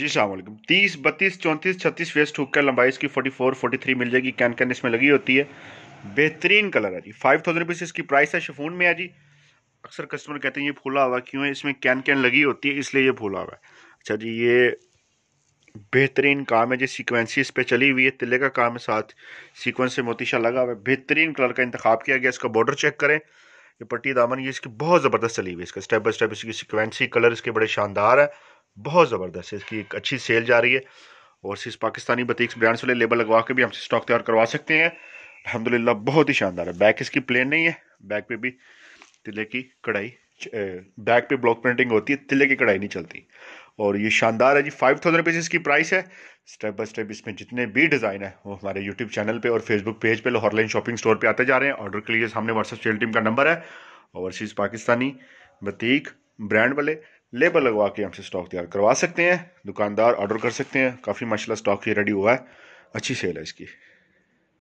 जी सलामकुम तीस बत्तीस चौंतीस छत्तीस वेस्ट हुक का लंबाई इसकी फोर्टी फोर फोर्टी थ्री मिल जाएगी कैन कैन इसमें लगी होती है बेहतरीन कलर है जी फाइव थाउजेंड रुपीज़ इसकी प्राइस है शिफून में है जी अक्सर कस्टमर कहते हैं ये फूला हुआ क्यों है इसमें कैन कैन लगी होती है इसलिए ये फूला हुआ है अच्छा जी ये बेहतरीन काम है जी सिक्वेंसी इस पर चली हुई है तिले का काम है साथ सिक्वेंस से मोतीशा लगा हुआ है बेहतरीन कलर का इंतखब किया गया इसका बॉर्डर चेक करें ये पट्टी दामन ये इसकी बहुत ज़बरदस्त चली हुई है इसका स्टेप बाई स्टेप इसकी सिक्वेंसी कलर इसके बड़े शानदार है बहुत ज़बरदस्त है इसकी एक अच्छी सेल जा रही है और सिर्फ पाकिस्तानी बतीक्स ब्रांड वाले लेबल लगवा के भी हम स्टॉक तैयार करवा सकते हैं अलहमदिल्ला बहुत ही शानदार है बैक इसकी प्लेन नहीं है बैक पे भी तिले की कढ़ाई बैक पे ब्लॉक प्रिंटिंग होती है तिले की कढ़ाई नहीं चलती और ये शानदार है जी फाइव थाउजेंड रुपीज़ इसकी प्राइस है स्टेप बाय स्टेप इसमें जितने भी डिज़ाइन है वो हमारे यूट्यूब चैनल पे और फेसबुक पेज पे लाइन शॉपिंग स्टोर पे आते जा रहे हैं ऑर्डर के लिए सामने व्हाट्सअप सेल टीम का नंबर है ओवरसीज़ पाकिस्तानी बतीक ब्रांड वाले लेबल लगवा के हमसे स्टॉक तैयार करवा सकते हैं दुकानदार ऑर्डर कर सकते हैं काफ़ी माशाल्लाह स्टॉक ये रेडी हुआ है अच्छी सेल है इसकी